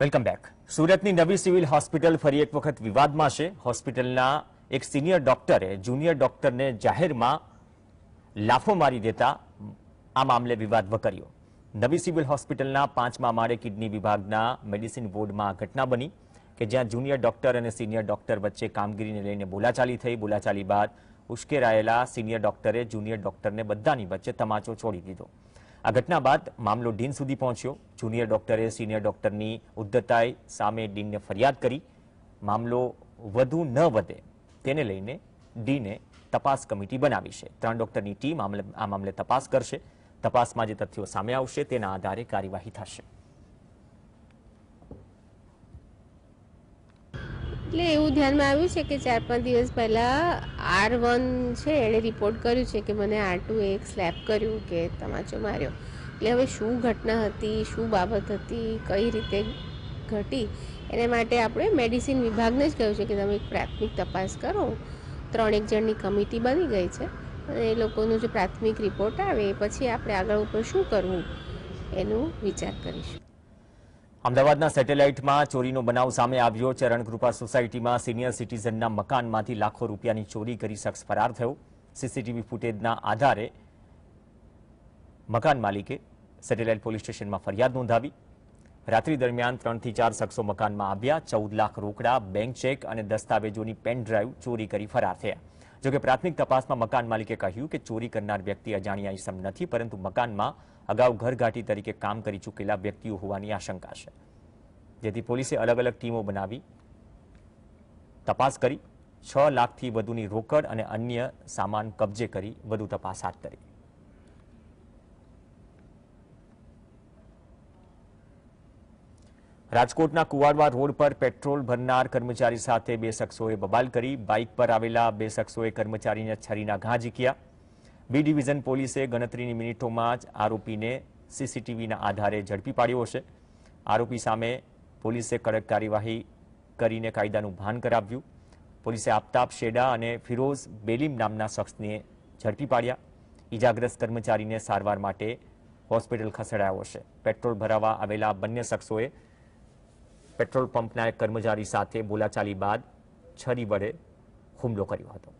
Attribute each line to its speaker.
Speaker 1: welcome back સુરતની નવી civil hospital ફરી એક વખત વિવાદમાં છે હોસ્પિટલના એક સિનિયર ડોક્ટરે જુનિયર ડોક્ટરને જાહેરમાં લાફો મારી દેતા આ મામલે વિવાદ વકર્યો નવી સિવિલ હોસ્પિટલના પાંચમા માળે કિડની વિભાગના મેડિસિન વોર્ડમાં ઘટના બની કે જ્યાં જુનિયર ડોક્ટર અને સિનિયર ડોક્ટર વચ્ચે કામગીરીને લઈને બોલાચાલી થઈ બોલાચાલી બાદ ઉશ્કેરાયેલા સિનિયર ડોક્ટરે જુનિયર ડોક્ટરને બધાની વચ્ચે તમાચો છોડી દીધો આ ઘટના બાદ મામલો ડીન સુધી પહોંચ્યો જુનિયર ડોક્ટરે સિનિયર ડોક્ટરની ઉદ્ધતાઈ સામે ડીનને ફરિયાદ કરી મામલો વધુ ન વધે તેને લઈને ડીને તપાસ કમિટી બનાવી છે ત્રણ ડોક્ટરની ટીમ આ મામલે તપાસ કરશે તપાસમાં જે તથ્યો સામે આવશે તેના આધારે કાર્યવાહી થશે
Speaker 2: એટલે એવું ધ્યાનમાં આવ્યું છે કે ચાર પાંચ દિવસ પહેલાં આર વન છે એણે રિપોર્ટ કર્યું છે કે મને આર ટુ એક સ્લેપ કર્યું કે તમાચો માર્યો એટલે હવે શું ઘટના હતી શું બાબત હતી કઈ રીતે ઘટી એને માટે આપણે મેડિસિન વિભાગને જ કહ્યું છે કે તમે એક પ્રાથમિક તપાસ કરો ત્રણ એક જણની કમિટી બની ગઈ છે અને એ લોકોનો જે પ્રાથમિક રિપોર્ટ આવે એ પછી આપણે આગળ ઉપર શું કરવું એનું વિચાર કરીશું
Speaker 1: અમદાવાદના સેટેલાઇટમાં ચોરીનો બનાવ સામે આવ્યો ચરણકૃપા સોસાયટીમાં સિનિયર સિટીઝનના મકાનમાંથી લાખો રૂપિયાની ચોરી કરી શખ્સ ફરાર થયો સીસીટીવી ફૂટેજના આધારે મકાન માલિકે સેટેલાઇટ પોલીસ સ્ટેશનમાં ફરિયાદ નોંધાવી રાત્રિ દરમિયાન ત્રણથી ચાર શખ્સો મકાનમાં આવ્યા ચૌદ લાખ રોકડા બેંક ચેક અને દસ્તાવેજોની પેન ડ્રાઈવ ચોરી કરી ફરાર થયા જોકે પ્રાથમિક તપાસમાં મકાન માલિકે કહ્યું કે ચોરી કરનાર વ્યક્તિ અજાણ્યા ઇસમ નથી પરંતુ મકાનમાં અગાઉ ઘરઘાટી તરીકે કામ કરી ચૂકેલા વ્યક્તિઓ હોવાની આશંકા છે જેથી પોલીસે અલગ અલગ ટીમો બનાવી તપાસ કરી છ લાખથી વધુની રોકડ અને અન્ય સામાન કબજે કરી વધુ તપાસ હાથ ધરી રાજકોટના કુવાડવા રોડ પર પેટ્રોલ ભરનાર કર્મચારી સાથે બે શખ્સોએ બબાલ કરી બાઇક પર આવેલા બે શખ્સોએ કર્મચારીને છરીના ઘા ઝીક્યા બી ડિવિઝન પોલીસે ગણતરીની મિનિટોમાં જ આરોપીને સીસીટીવીના આધારે ઝડપી પાડ્યો હશે આરોપી સામે પોલીસે કડક કાર્યવાહી કરીને કાયદાનું ભાન કરાવ્યું પોલીસે આફતાબ શેડા અને ફિરોઝ બેલીમ નામના શખ્સને ઝડપી પાડ્યા ઇજાગ્રસ્ત કર્મચારીને સારવાર માટે હોસ્પિટલ ખસેડાયો છે પેટ્રોલ ભરાવવા આવેલા બંને શખ્સોએ પેટ્રોલ પંપના કર્મચારી સાથે બોલાચાલી બાદ છરી વડે હુમલો કર્યો હતો